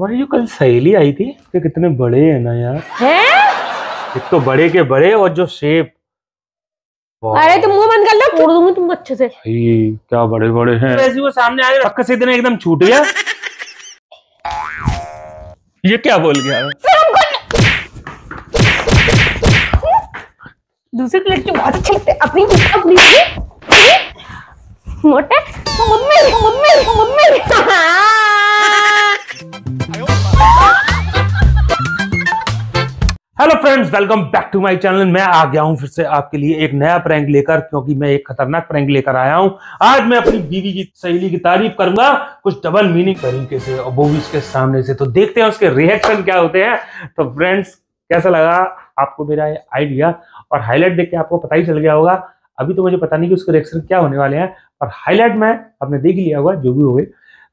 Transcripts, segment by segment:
तुम्हारी जो कल सहेली आई थी तो कितने बड़े हैं ना यार है? एक तो बड़े के बड़े और जो शेप अरे तुम मुंह बंद कर लो फोड़ दूंगी तुम अच्छे से क्या बड़े बड़े हैं तो वो सामने आए पक्का से इतने एकदम छूट गया ये क्या बोल गया दूसरे प्लेट की बहुत अच्छे अपनी अपनी मोटे mummy mummy mummy hello friends welcome back to my channel मैं आ गया हूं फिर से आपके लिए एक नया प्रैंक लेकर क्योंकि मैं एक खतरनाक प्रैंक लेकर आया हूं आज मैं अपनी बीवी की सहेली की तारीफ करूंगा कुछ डबल मीनिंग तरीके से और वो भी उसके सामने से तो देखते हैं उसके रिएक्शन क्या होते हैं तो फ्रेंड्स कैसा लगा आपको मेरा आइडिया और हाईलाइट देख के आपको पता ही चल गया होगा अभी तो मुझे पता नहीं कि उसके रिएक्शन क्या होने वाले हैं और हाईलाइट में आपने देख लिया होगा जो भी हो गए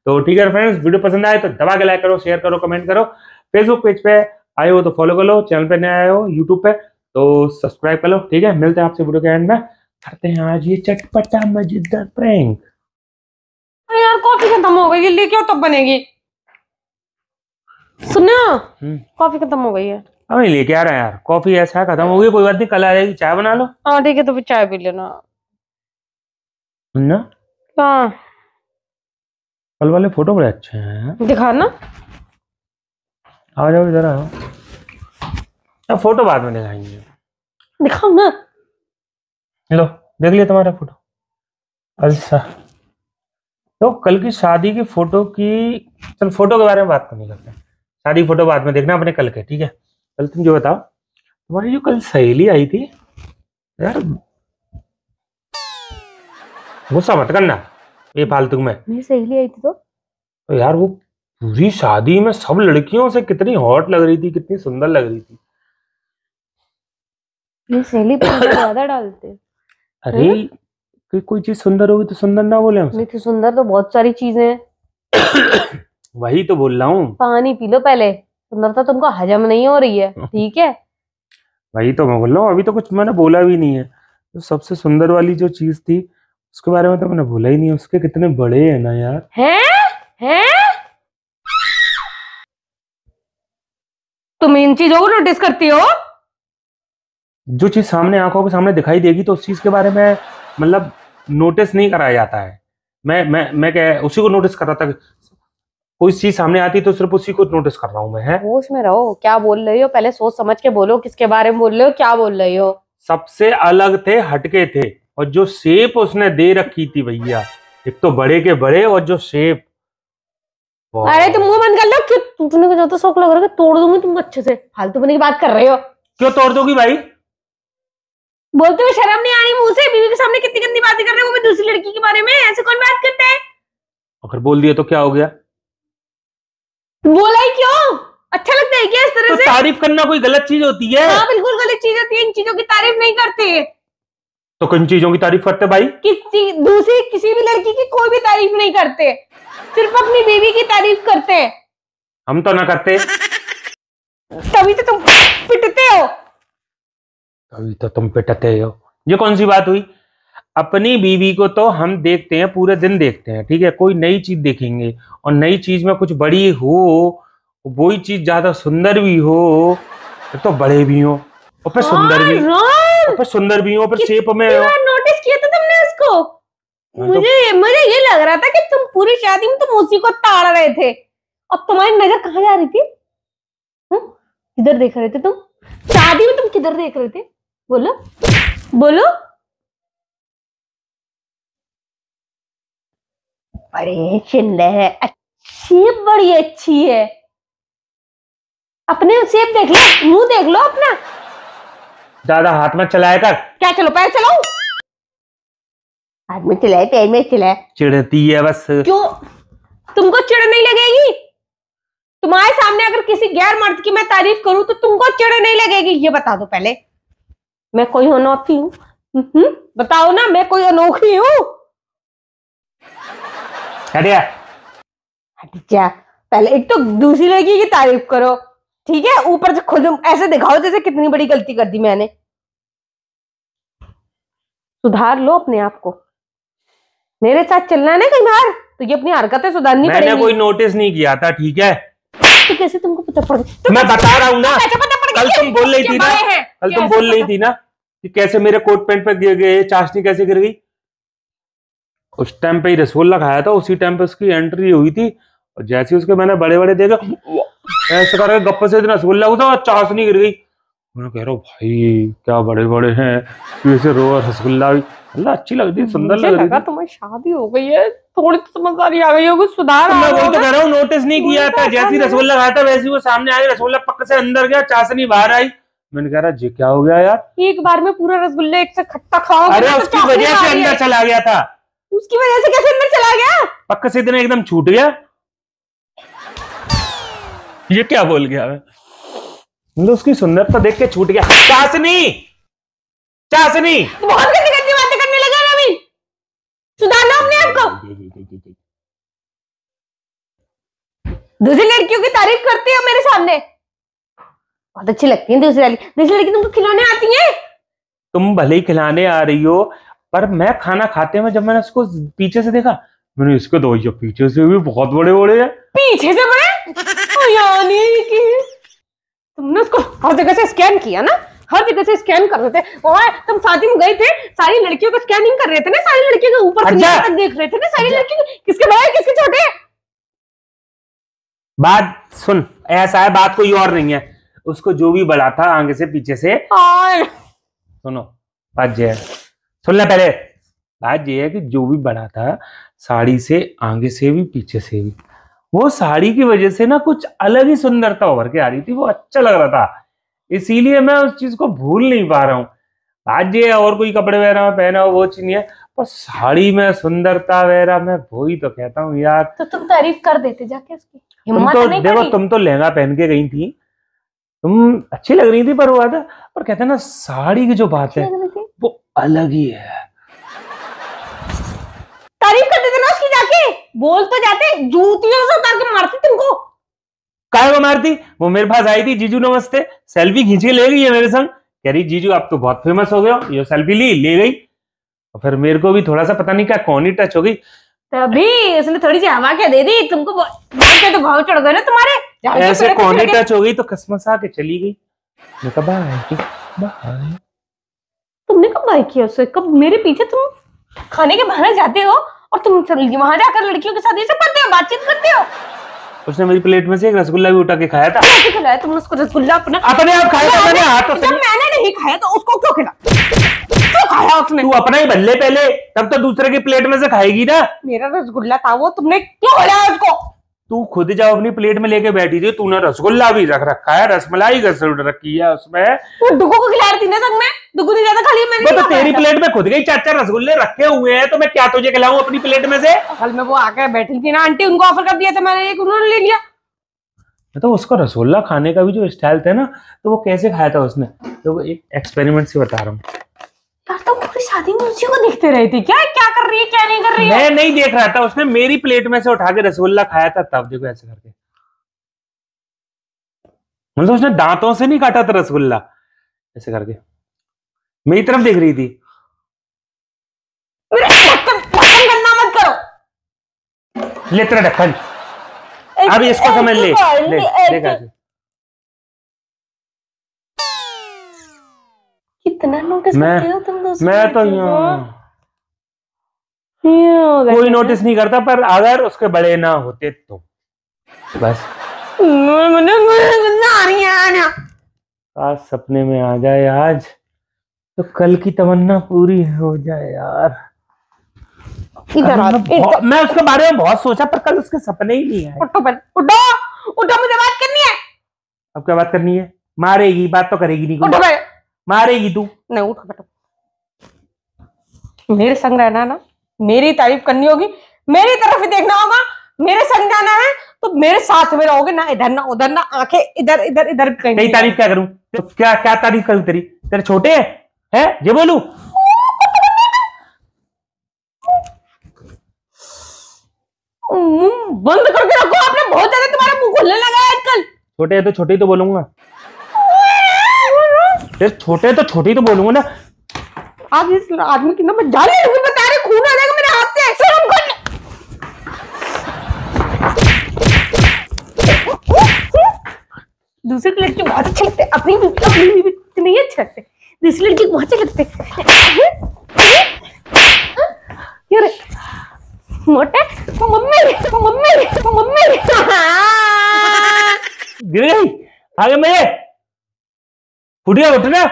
तो ठीक है फ्रेंड्स वीडियो पसंद आए तो दबा के लाइक करो शेयर करो कमेंट करो फेसबुक पेज पे आए हो तो फॉलो कर लो चैनल पे नए आए हो यूट्यूब पे तो सब्सक्राइब कर लो ठीक है मिलते हैं आपसे वीडियो के एंड में करते हैं आज ये चटपटा मजेदार प्रैंक अरे यार कॉफी खत्म हो गई ले क्यों तब बनेगी सुनो कॉफी हम्म। खत्म हो गई है अब ये लेके आ रहा है यार कॉफी ऐसा खत्म हो गई कोई बात नहीं कल आ जाएगी चाय बना लो हाँ ठीक है तो फिर चाय पी लेना ना हाँ कल वाले फोटो बड़े अच्छे हैं दिखाना आ जाओ इधर आओ ना फोटो बाद में दिखाएंगे दिखाओ ना हेलो देख लिया तुम्हारा फोटो अच्छा तो कल की शादी की फोटो की चल फोटो के बारे में बात करनी नहीं करते शादी फोटो बाद में देखना अपने कल के ठीक है कल तुम जो बताओ तुम्हारी जो कल सहेली आई थी यार गुस्सा मत करना ये फालतू में मेरी सहेली आई थी तो, तो यार वो पूरी शादी में सब लड़कियों से कितनी हॉट लग रही थी कितनी सुंदर लग रही थी ये ज्यादा डालते अरे कि कोई चीज सुंदर होगी तो सुंदर ना बोले तो सुंदर तो बहुत सारी चीजें हैं वही तो बोल रहा हूँ पानी पी लो पहले सुंदरता तुमको हजम नहीं हो रही है ठीक है वही तो मैं बोल रहा हूँ अभी तो कुछ मैंने बोला भी नहीं है तो सबसे सुंदर वाली जो चीज थी उसके बारे में तो मैंने बोला ही नहीं उसके कितने बड़े है ना यार है है? इन चीजों को नोटिस करती हो जो चीज सामने आंखों के सामने दिखाई देगी तो उस चीज के बारे में मतलब नोटिस नहीं कराया जाता है मैं मैं मैं क्या उसी को नोटिस कर रहा था कोई चीज सामने आती तो सिर्फ उसी को नोटिस कर रहा हूँ मैं है होश में रहो क्या बोल रही हो पहले सोच समझ के बोलो किसके बारे में बोल रहे हो क्या बोल रही हो सबसे अलग थे हटके थे और जो शेप उसने दे रखी थी भैया एक तो बड़े के बड़े और जो शेप अरे तुम तो मुंह बंद तुम का ज्यादा शौक लग रहा है तोड़ दूंगी तुम अच्छे से फालतू बने की बात कर रहे हो क्यों तोड़ दोगी भाई बोलते हुए शर्म नहीं आ रही मुंह से बीवी के सामने कितनी गंदी बातें कर रहे हो वो भी दूसरी लड़की के बारे में ऐसे कौन बात करता है अगर बोल दिया तो क्या हो गया बोला ही क्यों अच्छा लगता है क्या इस तरह तो से तारीफ करना कोई गलत चीज होती है हाँ बिल्कुल गलत चीज होती है इन चीजों की तारीफ नहीं करते तो किन चीजों की तारीफ करते भाई किसी दूसरी किसी भी लड़की की कोई भी तारीफ नहीं करते सिर्फ अपनी बीवी की तारीफ करते हैं हम तो ना करते तभी तो तुम पिटते हो तभी तो तुम पिटते हो ये कौन सी बात हुई अपनी बीवी को तो हम देखते हैं पूरे दिन देखते हैं ठीक है कोई नई चीज देखेंगे और नई चीज में कुछ बड़ी हो वो ही चीज ज्यादा सुंदर भी हो तो बड़े भी हो और फिर सुंदर भी हाँ, और सुंदर भी हो फिर शेप में हो नोटिस किया था तुमने उसको हाँ, तो- मुझे मुझे ये लग रहा था कि तुम पूरी शादी में तुम उसी को ताड़ रहे थे अब तुम्हारी नजर कहाँ जा रही थी हम्म? किधर देख रहे थे तुम शादी में तुम किधर देख रहे थे बोलो बोलो अरे चिल्ले है अच्छी बड़ी अच्छी है अपने सेब देख लो मुंह देख लो अपना दादा हाथ में चलाया कर क्या चलो पैर चलाओ हाथ में चलाए पैर में चलाए चिड़ती है बस क्यों तुमको चिड़ नहीं लगेगी तुम्हारे सामने अगर किसी गैर मर्द की मैं तारीफ करूं तो तुमको चिड़ नहीं लगेगी ये बता दो पहले मैं कोई अनोखी हूँ हम्म, बताओ ना मैं कोई अनोखी हूँ पहले एक तो दूसरी लड़की की तारीफ करो ठीक है ऊपर से खुद ऐसे दिखाओ जैसे कितनी बड़ी गलती कर दी मैंने सुधार लो अपने आप को मेरे साथ चलना है ना कहीं बाहर तो ये अपनी हरकतें सुधारनी पड़ेगी मैंने कोई नोटिस नहीं किया था ठीक है कैसे तुमको पता पड़ गया तो मैं बता रहा हूँ ना अच्छा, कल तुम बोल रही थी ना कल तुम बोल रही थी ना कि कैसे मेरे कोट पैंट पे गिर गए चाशनी कैसे गिर गई उस टाइम पे ही रसगुल्ला खाया था उसी टाइम पे उसकी एंट्री हुई थी और जैसे उसके मैंने बड़े बड़े देखे ऐसे करके गप्पे से इतना रसगुल्ला हुआ और चाशनी गिर गई मैं कह रहा हूँ भाई क्या बड़े बड़े हैं तो रोअर रसगुल्ला भी अल्लाह अच्छी लग रही सुंदर लग रही तुम्हारी शादी हो गई है थोड़ी तो समझदारी आ गई होगी सुधार तो मैं वही तो नोटिस नहीं किया था जैसी रसगुल्ला खाया था वैसी वो सामने आया रसगुल्ला पक से अंदर गया चाशनी बाहर आई मैंने कह रहा जी क्या हो गया यार एक बार में पूरा रसगुल्ला एक से खट्टा खाओ अरे तो उसकी वजह से अंदर चला गया था उसकी वजह से कैसे अंदर चला गया पक्क से इतना एकदम छूट गया ये क्या बोल गया मैं मतलब उसकी सुंदरता देख के छूट गया चाशनी चाशनी तो बहुत दूसरी लड़कियों की तारीफ करती मेरे सामने बहुत अच्छी लगती है दूसरी लड़की दूसरी लड़की तुमको खिलौने आती तुम भले ही खिलाने आ रही हो पर मैं खाना खाते हुए जब मैंने उसको पीछे से देखा मैंने इसको दो ये पीछे से भी बहुत बड़े बड़े हैं पीछे से बड़े यानी कि तुमने उसको हर जगह से स्कैन किया ना हर जगह से स्कैन कर रहे थे और तुम शादी में गए थे सारी लड़कियों का स्कैनिंग कर रहे थे ना सारी लड़कियों के ऊपर देख रहे थे ना सारी लड़की किसके बड़े किसके छोटे बात सुन ऐसा है बात कोई और नहीं है उसको जो भी बड़ा था आगे से पीछे से सुनो बात यह सुन ले पहले बात यह है कि जो भी बड़ा था साड़ी से आगे से भी पीछे से भी वो साड़ी की वजह से ना कुछ अलग ही सुंदरता उभर के आ रही थी वो अच्छा लग रहा था इसीलिए मैं उस चीज को भूल नहीं पा रहा हूँ आज ये और कोई कपड़े वगैरह में पहना हो वो चीज नहीं है पर साड़ी में सुंदरता वगैरह मैं ही तो कहता हूँ यार तो तुम तारीफ कर देते जाके उसकी तुम तो नहीं देखो तुम तो लहंगा पहन के गई थी तुम अच्छी लग रही थी पर हुआ था पर कहते ना साड़ी की जो बात है वो अलग ही है तारीफ कर देते ना उसकी जाके बोल तो जाते जूतियों से उतार के मारती तुमको काय वो मारती वो मेरे पास आई थी जीजू नमस्ते सेल्फी खींच के ले गई है मेरे संग कह रही जीजू आप तो बहुत फेमस हो गए हो ये सेल्फी ली ले गई और फिर मेरे को भी थोड़ा सा पता नहीं क्या कौन ही टच हो गई तभी उसने थोड़ी सी हवा क्या दे दी तुमको तो भाव चढ़ गए ना तुम्हारे ऐसे कौन ही टच हो गई तो कसमसा के चली गई तुमने कब बाय किया उसे कब मेरे पीछे तुम खाने के बहाने जाते हो और तुम वहां जाकर लड़कियों के साथ ये सब करते हो बातचीत करते हो उसने मेरी प्लेट में से एक रसगुल्ला भी उठा के खाया था खिलाया तुमने उसको रसगुल्ला अपना अपने आप खाया था अपने हाथ से जब मैंने नहीं खाया तो उसको क्यों खिलाया क्यों खाया उसने तू अपना ही बल्ले पहले तब तो दूसरे की प्लेट में से खाएगी ना मेरा रसगुल्ला था वो तुमने क्यों खिलाया उसको तू खुद जब अपनी प्लेट में लेके बैठी थी तूने रसगुल्ला भी रख रखा है रसमलाई रखी है उसमें तो को खिला रही ना में ज्यादा खाली मैंने तो तेरी प्लेट में खुद के चाचा रसगुल्ले रखे हुए हैं तो मैं क्या तुझे खिलाऊ अपनी प्लेट में से कल में वो आकर बैठी थी ना आंटी उनको ऑफर कर दिया था मैंने एक उन्होंने ले लिया तो उसको रसगुल्ला खाने का भी जो स्टाइल था ना तो वो कैसे खाया था उसने तो एक एक्सपेरिमेंट से बता रहा हूँ शादी में उसी को देखते रहे थे क्या क्या कर रही है क्या नहीं कर रही है मैं नहीं देख रहा था उसने मेरी प्लेट में से उठा के रसगुल्ला खाया था तब देखो ऐसे करके मतलब उसने दांतों से नहीं काटा था रसगुल्ला ऐसे करके मेरी तरफ देख रही थी ले तेरा ढक्कन अब इसको समझ ले, ले, ले, ले, ले, ले, ले, ले, ले इतना नोटिस मैं, करते हो तुम दोस्तों मैं तो कोई नोटिस तो? नहीं करता पर अगर उसके बड़े ना होते तो बस आज सपने में आ जाए आज तो कल की तमन्ना पूरी हो जाए यार इधर मैं उसके बारे में बहुत सोचा पर कल उसके सपने ही नहीं आए उठो उठो उठो मुझे बात करनी है अब क्या बात करनी है मारेगी बात तो करेगी नहीं उठो मारेगी तू नहीं उठ बेटो मेरे संग रहना ना मेरी तारीफ करनी होगी मेरी तरफ ही देखना होगा मेरे संग जाना है तो मेरे साथ में रहोगे ना इधर ना उधर ना आंखें इधर इधर इधर कहीं नहीं तारीफ क्या करूं तो क्या क्या तारीफ करूं तेरी तेरे छोटे है, है? ये बोलू मुंह बंद करके रखो आपने बहुत ज्यादा तुम्हारा मुंह खोलने लगा है आजकल छोटे है तो छोटे तो बोलूंगा ये छोटे तो छोटी तो बोलूंगा ना आप इस आदमी की ना मैं जान नहीं बता रही खून आ जाएगा मेरे हाथ से ऐसे शर्म कर दूसरे के लड़के बहुत अच्छे लगते अपनी भी अपनी भी इतने ही अच्छे लगते दूसरे लड़के बहुत अच्छे लगते यार मोटे मम्मी मम्मी मम्मी गिर गई आगे मैं उठिया उठना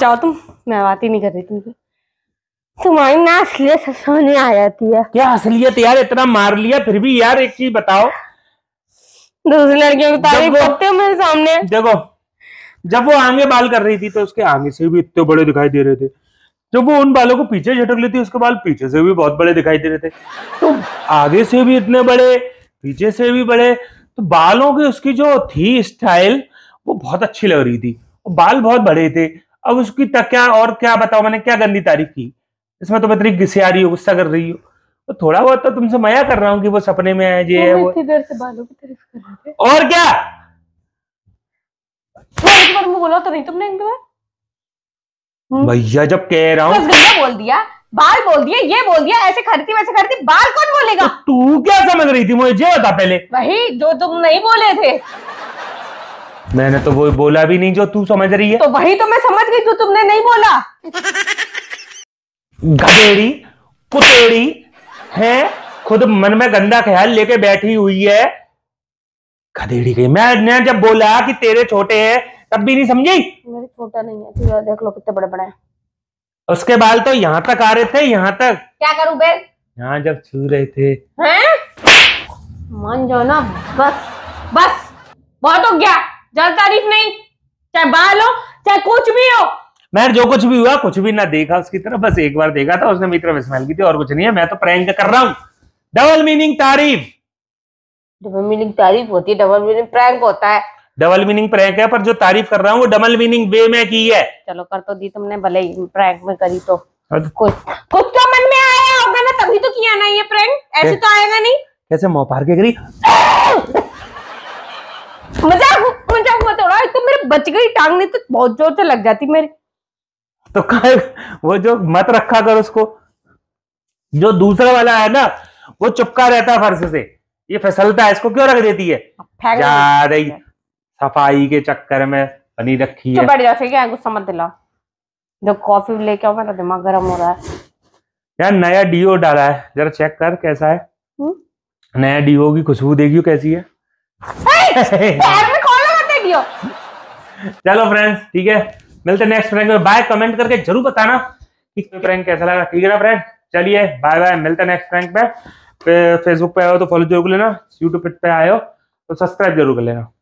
जाओ तुम मैं बात ही नहीं कर रही तुमसे तुम्हारी ना असलियत सोने आ जाती है क्या असलियत यार इतना मार लिया फिर भी यार एक चीज बताओ दूसरी लड़कियों की तारीफ करते हो मेरे सामने देखो जब वो आगे बाल कर रही थी तो उसके आगे से भी इतने बड़े दिखाई दे रहे थे जब वो उन बालों को पीछे झटक लेती उसके बाल पीछे से भी बहुत बड़े दिखाई दे रहे थे तो आगे से भी इतने बड़े पीछे से भी बड़े तो बालों की उसकी जो थी स्टाइल वो बहुत अच्छी लग रही थी बाल बहुत बड़े थे अब उसकी तक क्या और क्या बताओ मैंने क्या गंदी तारीफ की इसमें तो मैं इतनी घिसे आ रही हो गुस्सा कर रही हो तो थोड़ा बहुत तो तुमसे मया कर रहा हूँ कि वो सपने में आए जे है वो और क्या बोला तो नहीं तुमने एक बार हम्म। भैया जब कह रहा हूँ बस बोल दिया बाल बोल दिया ये बोल दिया ऐसे करती वैसे करती बाल कौन बोलेगा तो तू क्या समझ रही थी मुझे बता पहले वही जो तुम नहीं बोले थे मैंने तो वो बोला भी नहीं जो तू समझ रही है तो वही तो मैं समझ गई जो तुमने नहीं बोला गधेड़ी कुतेड़ी है खुद मन में गंदा ख्याल लेके बैठी हुई है गधेड़ी गई मैंने जब बोला कि तेरे छोटे हैं तब भी नहीं समझी मेरे छोटा नहीं है तो देख लो कितने बड़े बड़े उसके बाल तो यहाँ तक आ रहे थे यहाँ तक क्या करूँ बे यहाँ जब छू रहे थे मान जाओ ना बस बस बहुत हो गया जल तारीफ नहीं चाहे बाल हो चाहे कुछ भी हो मैं जो कुछ भी हुआ कुछ भी ना देखा उसकी तरफ बस एक बार देखा था उसने मित्र स्मेल की थी और कुछ नहीं है मैं तो प्रैंक कर रहा हूँ डबल मीनिंग तारीफ डबल मीनिंग तारीफ होती है डबल मीनिंग प्रैंक होता है डबल मीनिंग प्रैंक है पर जो तारीफ कर रहा हूँ वो डबल मीनिंग वे में की है चलो कर तो दी तुमने भले ही प्रैंक में करी तो कुछ कुछ तो मन में आया होगा ना तभी तो किया ना ये प्रैंक ऐसे तो आएगा नहीं कैसे मोह के करी मजाक मजाक मत उड़ाओ तो मेरे बच गई टांग नहीं तो बहुत जोर से लग जाती मेरी तो वो जो मत रखा कर उसको जो दूसरा वाला है ना वो चुपका रहता है फर्श से ये फिसलता है इसको क्यों रख देती है ज्यादा ही सफाई के चक्कर में बनी रखी है बढ़िया जा ठीक है गुस्सा मत दिला जब कॉफी लेके आओ मेरा दिमाग गर्म हो रहा है यार नया डीओ डाला है जरा चेक कर कैसा है हुँ? हम्म? नया डीओ की खुशबू देखियो कैसी है चलो फ्रेंड्स ठीक है मिलते नेक्स्ट प्रैंक में बाय कमेंट करके जरूर बताना कि प्रैंक कैसा लगा ठीक है ना फ्रेंड चलिए बाय बाय मिलते नेक्स्ट प्रैंक पे फेसबुक पे आए हो तो फॉलो जरूर कर लेना यूट्यूब पे आए हो तो सब्सक्राइब जरूर कर लेना